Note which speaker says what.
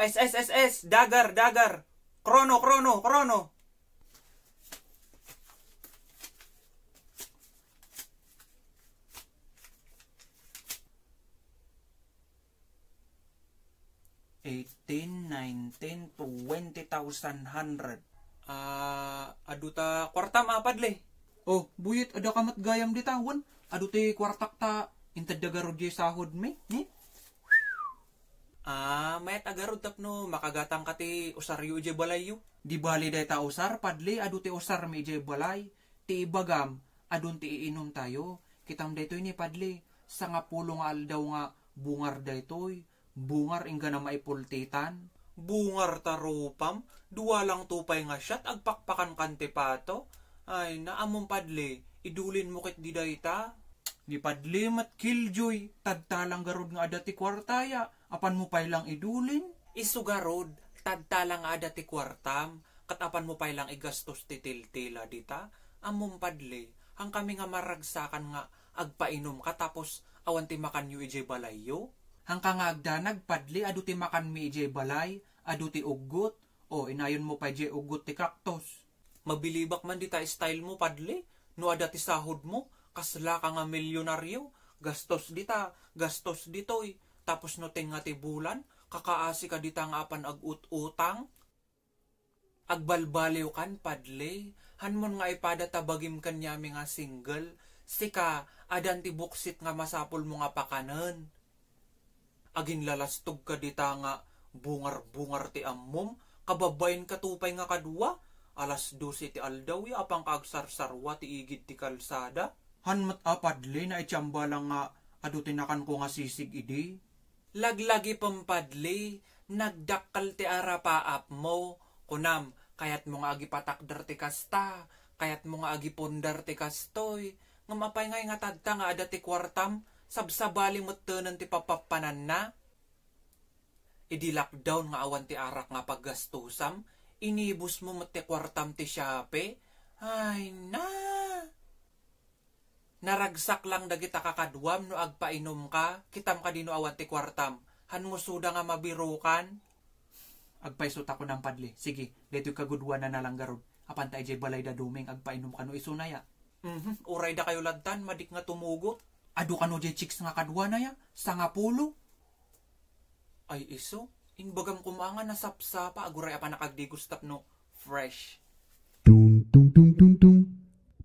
Speaker 1: S S dagar dagar krono krono krono eighteen nineteen twenty thousand hundred uh, ta kuartam apa deh oh buyut ada kamat gayam di tahun ta kuartak ta inta dagar sahud me nih Ah, mayat agarod tapno makagatang kati usar yu je balayu. Di bali day ta usar padli adu ti usar mi je balay. Ti bagam, adun ti iinom tayo. Kitam daytoy ni padli sa nga pulo aldaw nga bungar daytoy. Bungar ingga na maipultitan. Bungar tarupam, duwa lang tupay nga syat agpakpakan kante pato. Ay, naamong padli, idulin mo kit di dayta, Di padlimat kiljoy, tadtalang garod nga adati kwartaya, apan mo pailang idulin. Isugarod, tadtalang adati kwartam, katapan mo pailang igastos titiltila dita, among padli, ang kami nga maragsakan nga agpainom katapos awan ti makan yu ije balayo. Hang ka nga agdanag padli adu ti makan mi ije balay, adu ti ugot, o inayon mo pa ije ugot ti kaktos. Mabilibak man di ta style mo padli, no adati sahod mo, kasla ka nga milyonaryo, gastos dita, gastos ditoy, tapos no ting nga tibulan, kakaasi ka dita nga apan agut-utang, agbalbaliw kan padlay, hanmon nga ipada tabagim kanyami nga single, sika adan ti nga masapol mo nga pakanan. Agin lalastog ka dita nga bungar-bungar ti ammom, kababayan katupay nga kadua, alas 12 ti aldaw, apang kagsarsarwa ti igid ti kalsada, hanmat apadli na itiyambala nga adu ko nga sisig idi. Laglagi pampadli, nagdakkal ti arapaap mo, kunam, kayat mo nga agipatakder ti kasta, kayat mo nga agipundar ti kastoy, nga mapay ngay nga tagta nga ada ti kwartam, sabsabali mo tunan ti papapanan na. Idi lockdown nga awan ti arak nga paggastusam, inibus mo mo kwartam ti siyape, ay na! naragsak lang dagita kakadwam no agpainom ka, kitam ka dino awan ti kwartam. suda nga mabirukan. Agpaisot ako ng padli. Sige, deto'y kagudwa na nalang garod. Apan tayo balay da duming agpainom ka no isunaya. Mm-hmm. Uray da kayo ladtan, madik nga tumugot. Ado ka no jay chicks nga kadwa na ya, sa nga pulo. Ay iso, inbagam kumanga na sapsapa, aguray pa nakagdigustap no, fresh. Tung tung tung tung tung.